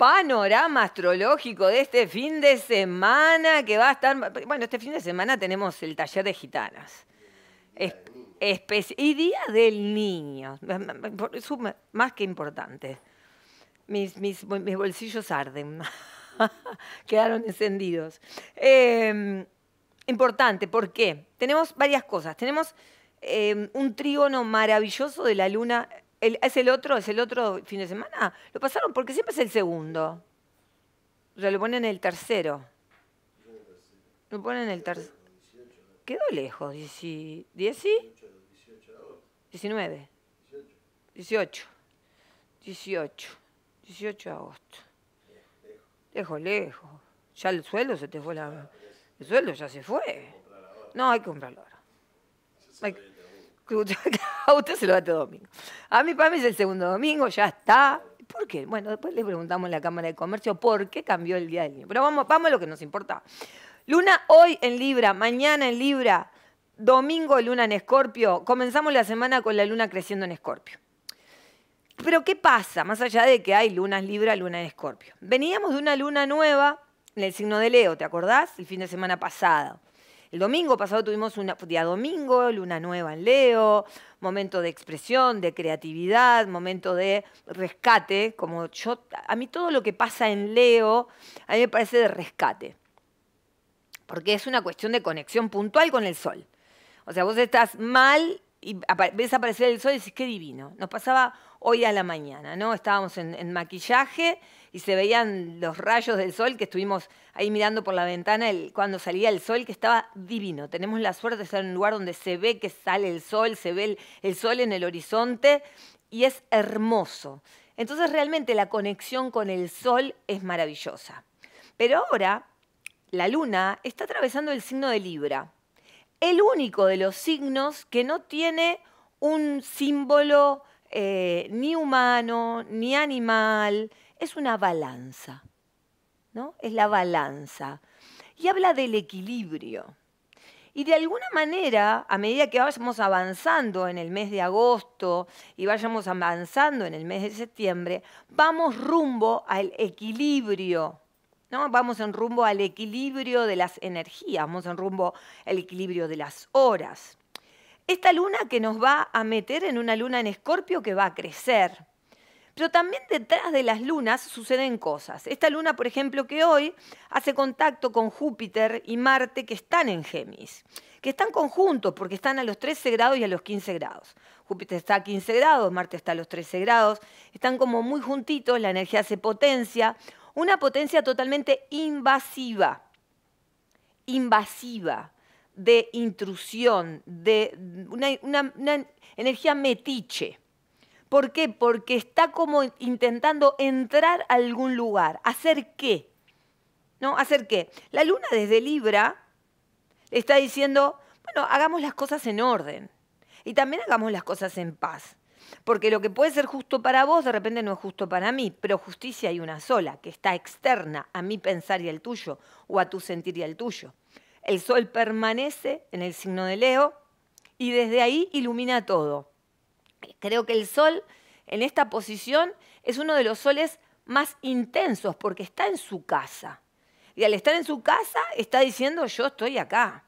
panorama astrológico de este fin de semana que va a estar. Bueno, este fin de semana tenemos el taller de gitanas. y Día del Niño. más que importante. Mis, bolsillos arden. Quedaron encendidos. Em, importante, ¿por qué? Tenemos varias cosas. Tenemos em, un trígono maravilloso de la luna ¿Es el otro? el otro fin de semana? Lo pasaron porque siempre es el segundo. O sea, lo ponen el tercero. Lo ponen el tercero. Quedó lejos. ¿10 y? 19. 18. 18. 18 de agosto. Lejos, lejos. Ya el sueldo se te fue la... El sueldo ya se fue. No, hay que comprarlo ahora. a usted se lo todo domingo. A mi mí es el segundo domingo, ya está. ¿Por qué? Bueno, después le preguntamos en la Cámara de Comercio por qué cambió el Día del Niño. Pero vamos, vamos a lo que nos importa. Luna hoy en Libra, mañana en Libra, domingo Luna en Escorpio. Comenzamos la semana con la Luna creciendo en Escorpio. Pero ¿qué pasa? Más allá de que hay lunas Libra, luna en Escorpio. Veníamos de una luna nueva en el signo de Leo, ¿te acordás? El fin de semana pasado. El domingo pasado tuvimos un día domingo, luna nueva en Leo, momento de expresión, de creatividad, momento de rescate, como yo, a mí todo lo que pasa en Leo, a mí me parece de rescate, porque es una cuestión de conexión puntual con el sol. O sea, vos estás mal y ves aparecer el sol y dices, qué divino. Nos pasaba hoy a la mañana, ¿no? Estábamos en, en maquillaje y se veían los rayos del sol que estuvimos ahí mirando por la ventana cuando salía el sol, que estaba divino. Tenemos la suerte de estar en un lugar donde se ve que sale el sol, se ve el, sol en el horizonte y es hermoso. Entonces realmente la conexión con el sol es maravillosa. Pero ahora la luna está atravesando el signo de Libra, el único de los signos que no tiene un símbolo eh, ni humano, ni animal, es una balanza, ¿no? Es la balanza. Y habla del equilibrio. Y de alguna manera, a medida que vayamos avanzando en el mes de agosto y vayamos avanzando en el mes de septiembre, vamos rumbo al equilibrio, ¿no? Vamos en rumbo al equilibrio de las energías, vamos en rumbo al equilibrio de las horas. Esta luna que nos va a meter en una luna en escorpio que va a crecer, pero también detrás de las lunas suceden cosas. Esta luna, por ejemplo, que hoy hace contacto con Júpiter y Marte, que están en Géminis, que están conjuntos porque están a los 13 grados y a los 15 grados. Júpiter está a 15 grados, Marte está a los 13 grados, están como muy juntitos, la energía se potencia, una potencia totalmente invasiva, invasiva, de intrusión, de una, una energía metiche. ¿Por qué? Porque está como intentando entrar a algún lugar. ¿Hacer qué? ¿No? ¿Hacer qué? La luna desde Libra está diciendo, bueno, hagamos las cosas en orden y también hagamos las cosas en paz. Porque lo que puede ser justo para vos, de repente no es justo para mí, pero justicia hay una sola, que está externa a mi pensar y al tuyo, o a tu sentir y al tuyo. El sol permanece en el signo de Leo y desde ahí ilumina todo. Creo que el Sol en esta posición es uno de los soles más intensos porque está en su casa. Y al estar en su casa está diciendo yo estoy acá.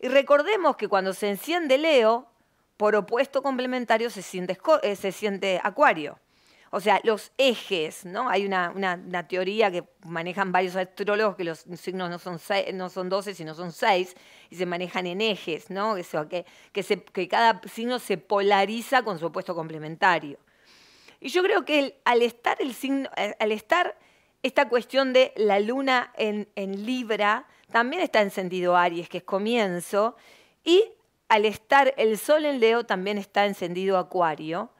Y recordemos que cuando se enciende Leo, por opuesto complementario se siente, eh, Acuario o sea, los ejes, ¿no? Hay una, teoría que manejan varios astrólogos que los signos no son, 12, sino son 6, y se manejan en ejes, ¿no? que, que cada signo se polariza con su opuesto complementario. Y yo creo que al estar el eh, al estar esta cuestión de la luna en, Libra, también está encendido Aries, que es comienzo, y al estar el sol en Leo, también está encendido Acuario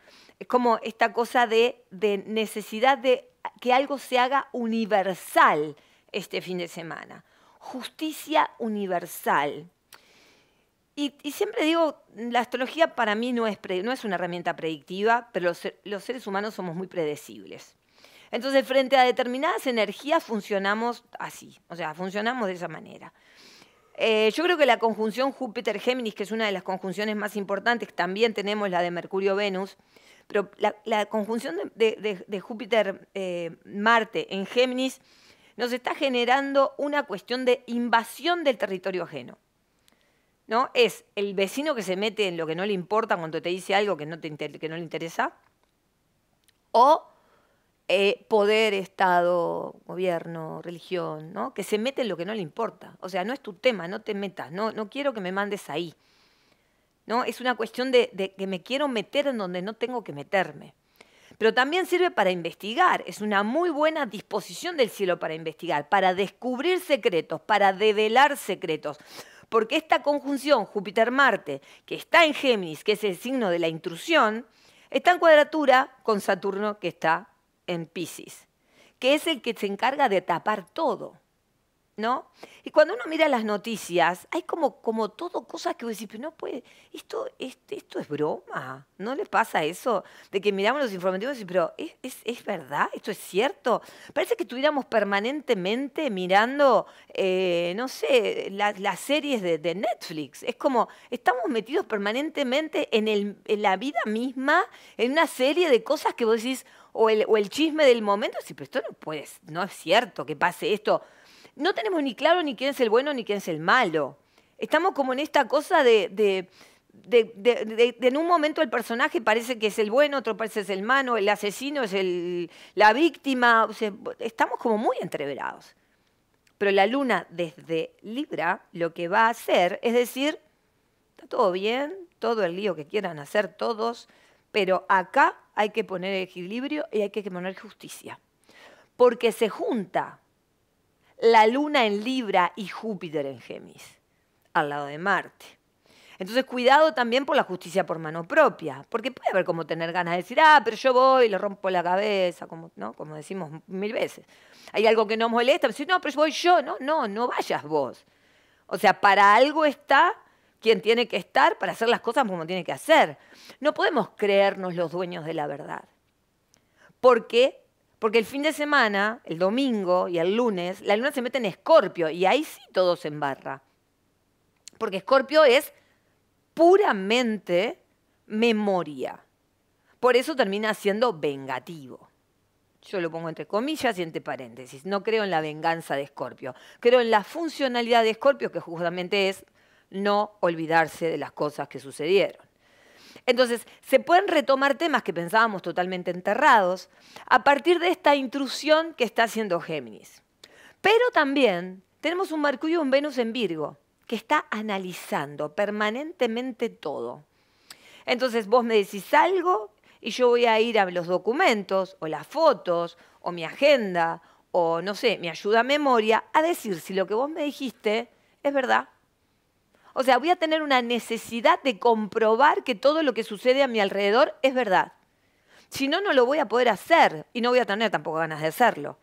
es como esta cosa de, necesidad de que algo se haga universal este fin de semana. Justicia universal. Y, siempre digo, la astrología para mí no es, no es una herramienta predictiva, pero los, seres humanos somos muy predecibles. Entonces, frente a determinadas energías funcionamos así, o sea, funcionamos de esa manera. Eh, yo creo que la conjunción Júpiter-Géminis, que es una de las conjunciones más importantes, también tenemos la de Mercurio-Venus, pero la, conjunción de, Júpiter-Marte eh, en Géminis nos está generando una cuestión de invasión del territorio ajeno. ¿No? Es el vecino que se mete en lo que no le importa cuando te dice algo que no, te que no le interesa, o eh, poder, Estado, gobierno, religión, ¿no? que se mete en lo que no le importa. O sea, no es tu tema, no te metas, no, no quiero que me mandes ahí. Es una cuestión de, de que me quiero meter en donde no tengo que meterme pero también sirve para investigar. Es una muy buena disposición del cielo para investigar, para descubrir secretos, para develar secretos. Porque esta conjunción Júpiter-Marte, que está en Géminis, que es el signo de la intrusión, está en cuadratura con Saturno, que está en Pisces, que es el que se encarga de tapar todo. Y cuando uno mira las noticias, hay como, como todo cosas que vos decís, pero no puede, esto, este, esto es broma, ¿no le pasa eso? De que miramos los informativos y decís, pero ¿es, verdad? ¿Esto es cierto? Parece que estuviéramos permanentemente mirando, eh, no sé, las series de, de, Netflix. Es como, estamos metidos permanentemente en, en la vida misma, en una serie de cosas que vos decís, o el, chisme del momento, sí, pero esto no, puede, no es cierto que pase esto no tenemos ni claro ni quién es el bueno ni quién es el malo. Estamos como en esta cosa de, en un momento el personaje parece que es el bueno, otro parece es el malo, el asesino es la víctima. estamos como muy entreverados. Pero la luna desde Libra lo que va a hacer es decir, está todo bien, todo el lío que quieran hacer todos, pero acá hay que poner equilibrio y hay que poner justicia. Porque se junta la luna en Libra y Júpiter en Géminis, al lado de Marte. Entonces, cuidado también por la justicia por mano propia, porque puede haber como tener ganas de decir, ah, pero yo voy le rompo la cabeza, como, ¿no? como decimos mil veces. Hay algo que no molesta, si pues, no, pero voy yo, no, no, no vayas vos. O sea, para algo está quien tiene que estar para hacer las cosas como tiene que hacer. No podemos creernos los dueños de la verdad, porque porque el fin de semana, el domingo y el lunes, la luna se mete en Escorpio y ahí sí todo se embarra. Porque Escorpio es puramente memoria. Por eso termina siendo vengativo. Yo lo pongo entre comillas y entre paréntesis. No creo en la venganza de Escorpio. Creo en la funcionalidad de Escorpio, que justamente es no olvidarse de las cosas que sucedieron. Entonces, se pueden retomar temas que pensábamos totalmente enterrados a partir de esta intrusión que está haciendo Géminis. Pero también tenemos un Mercurio y un Venus en Virgo, que está analizando permanentemente todo. Entonces vos me decís algo y yo voy a ir a los documentos o las fotos o mi agenda o no sé, mi ayuda a memoria a decir si lo que vos me dijiste es verdad o sea, voy a tener una necesidad de comprobar que todo lo que sucede a mi alrededor es verdad. Si no, no lo voy a poder hacer y no voy a tener tampoco ganas de hacerlo.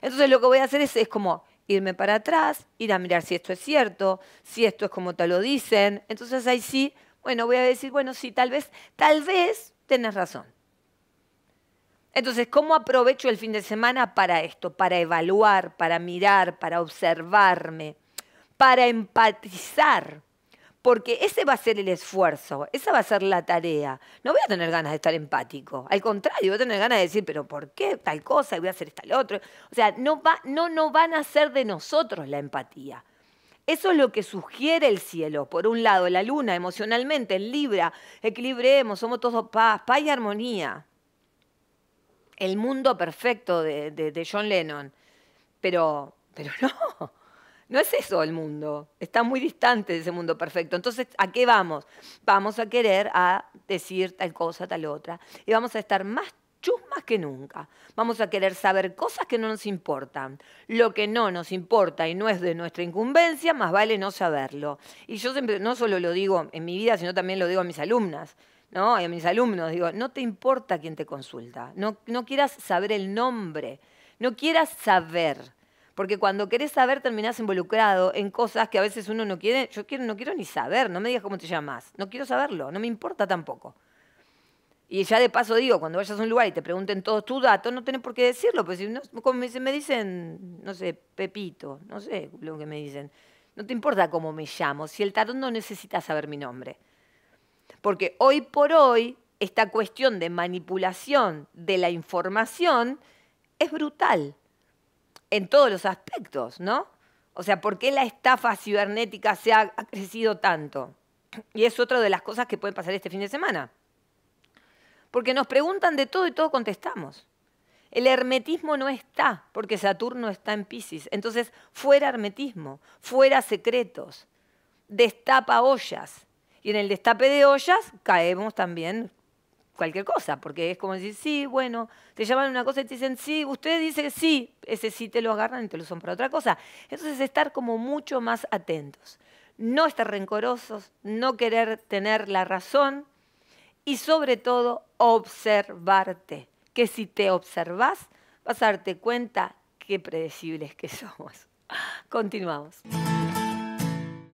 Entonces lo que voy a hacer es, como irme para atrás, ir a mirar si esto es cierto, si esto es como te lo dicen. Entonces ahí sí, bueno, voy a decir, bueno, sí, tal vez, tal vez tenés razón. Entonces, ¿cómo aprovecho el fin de semana para esto? Para evaluar, para mirar, para observarme, para empatizar porque ese va a ser el esfuerzo, esa va a ser la tarea. No voy a tener ganas de estar empático, al contrario, voy a tener ganas de decir, pero ¿por qué tal cosa? Y voy a hacer tal otro. O sea, no, va, no, no van a ser de nosotros la empatía. Eso es lo que sugiere el cielo. Por un lado, la luna emocionalmente, en Libra, equilibremos, somos todos paz, paz y armonía. El mundo perfecto de, de John Lennon. Pero, pero no. No es eso el mundo, está muy distante de ese mundo perfecto. Entonces, ¿a qué vamos? Vamos a querer a decir tal cosa, tal otra, y vamos a estar más chusmas que nunca. Vamos a querer saber cosas que no nos importan. Lo que no nos importa y no es de nuestra incumbencia, más vale no saberlo. Y yo siempre, no solo lo digo en mi vida, sino también lo digo a mis alumnas. ¿no? Y a mis alumnos digo, no te importa quién te consulta, no quieras saber el nombre, no quieras saber. Porque cuando querés saber terminás involucrado en cosas que a veces uno no quiere, yo quiero, no quiero ni saber, no me digas cómo te llamas, no quiero saberlo, no me importa tampoco. Y ya de paso digo, cuando vayas a un lugar y te pregunten todos tus datos, no tenés por qué decirlo, porque si como me dicen, no sé, Pepito, no sé lo que me dicen. No te importa cómo me llamo, si el tarot no necesita saber mi nombre. Porque hoy por hoy, esta cuestión de manipulación de la información es brutal en todos los aspectos, ¿no? O sea, ¿por qué la estafa cibernética se ha, crecido tanto? Y es otra de las cosas que pueden pasar este fin de semana. Porque nos preguntan de todo y todo contestamos. El hermetismo no está, porque Saturno está en Pisces. Entonces, fuera hermetismo, fuera secretos, destapa ollas. Y en el destape de ollas caemos también cualquier cosa, porque es como decir, sí, bueno, te llaman una cosa y te dicen, sí, usted dice que sí, ese sí te lo agarran y te lo usan para otra cosa. Entonces, estar como mucho más atentos, no estar rencorosos, no querer tener la razón y sobre todo observarte, que si te observas vas a darte cuenta qué predecibles que somos. Continuamos.